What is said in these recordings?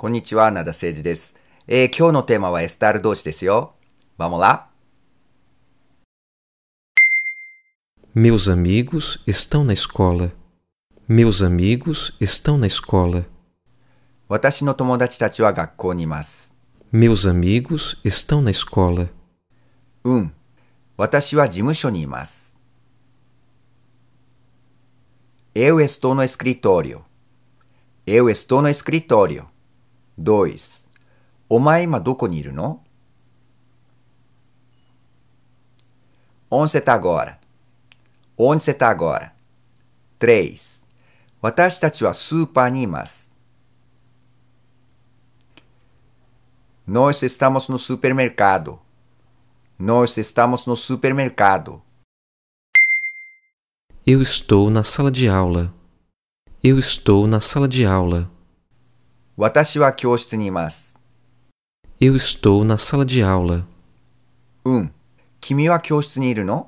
こんにちは、なだせいじです、えー、今日のテーマは SR 動詞ですよ。Vamos lá? Meus amigos estão na escola. Meus amigos estão na escola. Meus amigos estão na escola. Eu estou no escritório. Eu estou no escritório. 2. お前今どこにいるの Onde você está agora? Onde você está agora? 3. Nós estamos no supermercado. Nós estamos no supermercado. Eu estou na sala de aula. Eu estou na sala de aula. Eu estou na sala de aula. Um, Kimi wa no?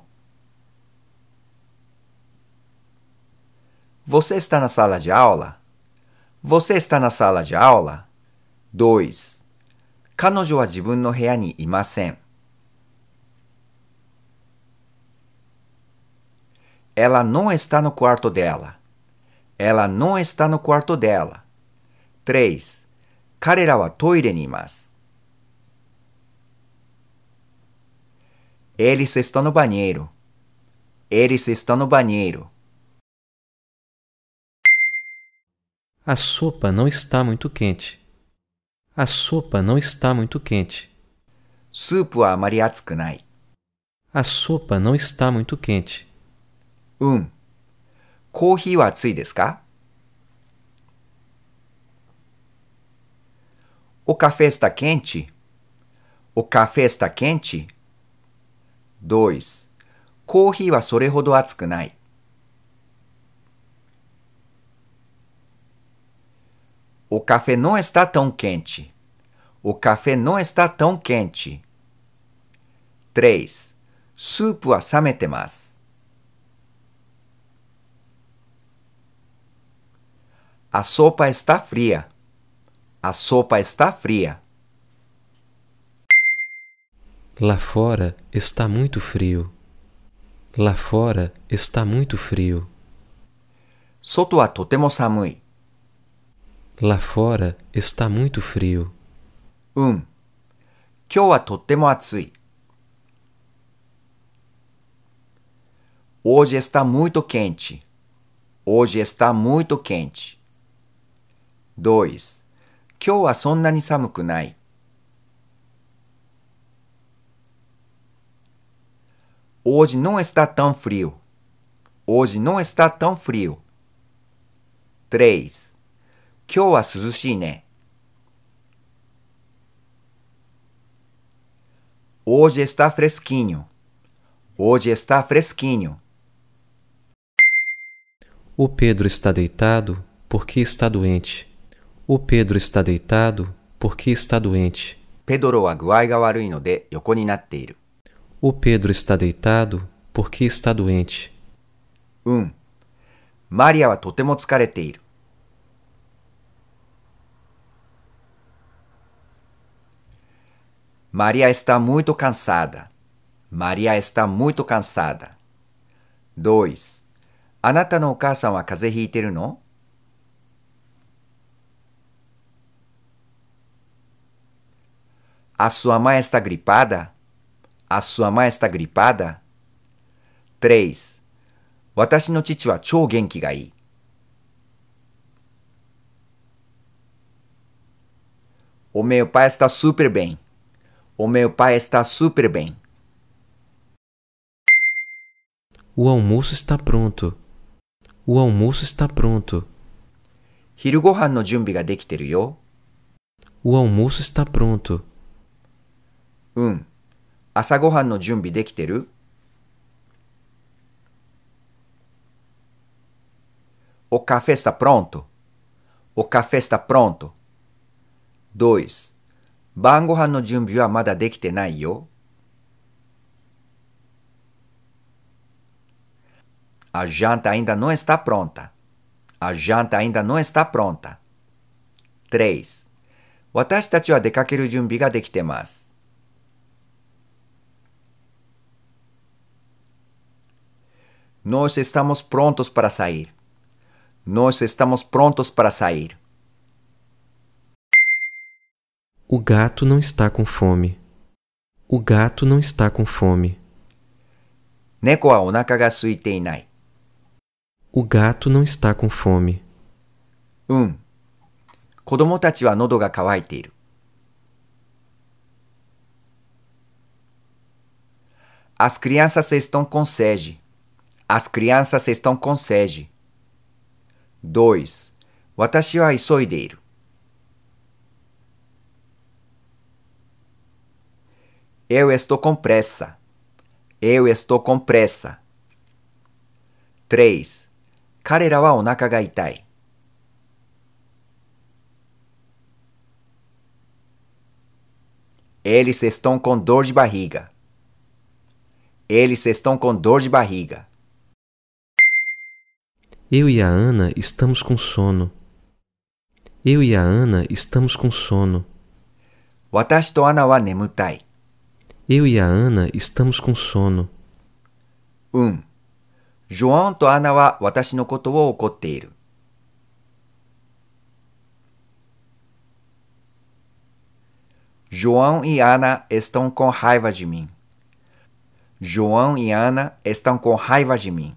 Você está na sala de aula? Você está na sala de aula? 2. Ela não está no quarto dela. Ela não está no quarto dela. 3. 彼らはトイレにいます。Eles estão no banheiro. Eles estão no banheiro. A sopa não está muito quente. A sopa não está muito quente. Supo a mariatsukunai. A sopa não está muito quente. うん。コーヒーは熱いですか O café está quente? O café está quente? 2. コーヒーはそれほど熱くない。O café não está tão quente. O café não está tão quente. 3. スープは冷めてます。A sopa está fria. A sopa está fria. Lá fora está muito frio. Lá fora está muito frio. Soto wa totemo samui. Lá fora está muito frio. Um. Kyou wa totemo atsui. Hoje está muito quente. Hoje está muito quente. 2. 今日はそんなに寒くない。Hoje não está tão frio. Hoje não está tão frio. 3. Hoje está fresquinho. Hoje está fresquinho. O Pedro está deitado porque está doente. O Pedro está deitado porque está doente. Pedro é O Pedro está deitado porque está doente. Maria está muito cansada. Maria está muito cansada. 2. あなたのお母さんは風邪ひいてるの A sua mãe está gripada? A sua mãe está gripada? 3. O meu pai está super bem. O meu pai está super bem. O almoço está pronto. O almoço está pronto. no ga O almoço está pronto. O café está pronto? O café está pronto? 2. 晩ご飯の準備はまだできてないよ。A janta ainda não está pronta. A janta ainda não está pronta. 3. 私たちは出かける準備ができてます。Nós estamos prontos para sair. Nós estamos prontos para sair. O gato não está com fome. O gato não está com fome. Neko wa onaka ga suite inai. O gato não está com fome. Um. Kodomo tachi wa nodo ga kawaiteiru. As crianças estão com sede. As crianças estão com sede. 2. Watashi wa isoideiru. Eu estou com pressa. Eu estou com pressa. 3. Karera wa onaka ga itai. Eles estão com dor de barriga. Eles estão com dor de barriga. Eu e a Ana estamos com sono. Eu e a Ana estamos com sono. Watashi to Ana wa Eu e a Ana estamos com sono. Um. João to Ana wa watashi no João e Ana estão com raiva de mim. João e Ana estão com raiva de mim.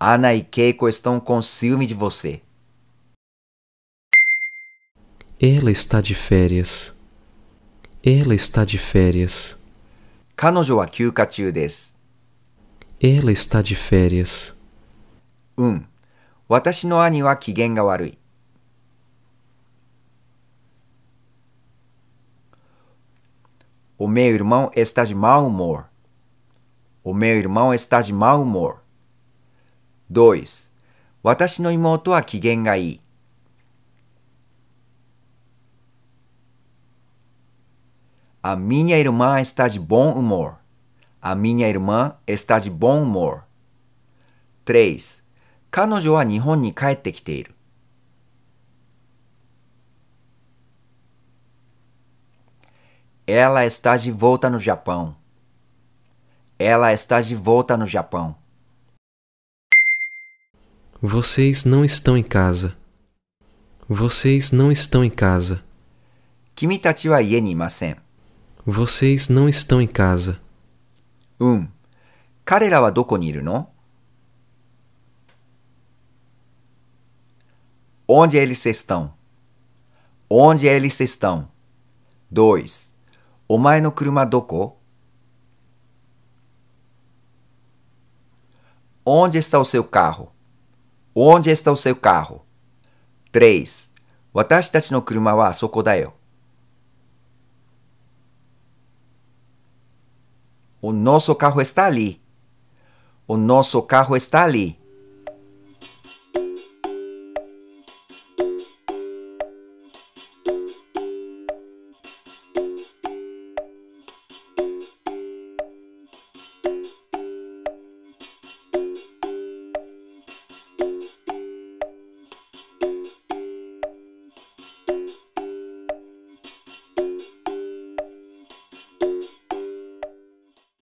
Ana e Keiko estão com ciúme de você. Ela está de férias. Ela está de férias. Ela está de férias. Um. Watashi no ani wa kigen ga warui. O meu irmão está de mau humor. O meu irmão está de mau humor. 2. 私の妹は機嫌がいい。A minha irmã está de bom humor. A minha irmã está de bom humor. 3. 彼女は日本に帰ってきている。Ela está de volta no Japão. Ela está de volta no Japão. Vocês não estão em casa. Vocês não estão em casa. Vocês não estão em casa. Um. うん。彼らはどこにいるの Onde eles estão? Onde eles estão? 2. doko? Onde está o seu carro? Onde está o seu carro? 3. no wa O nosso carro está ali. O nosso carro está ali.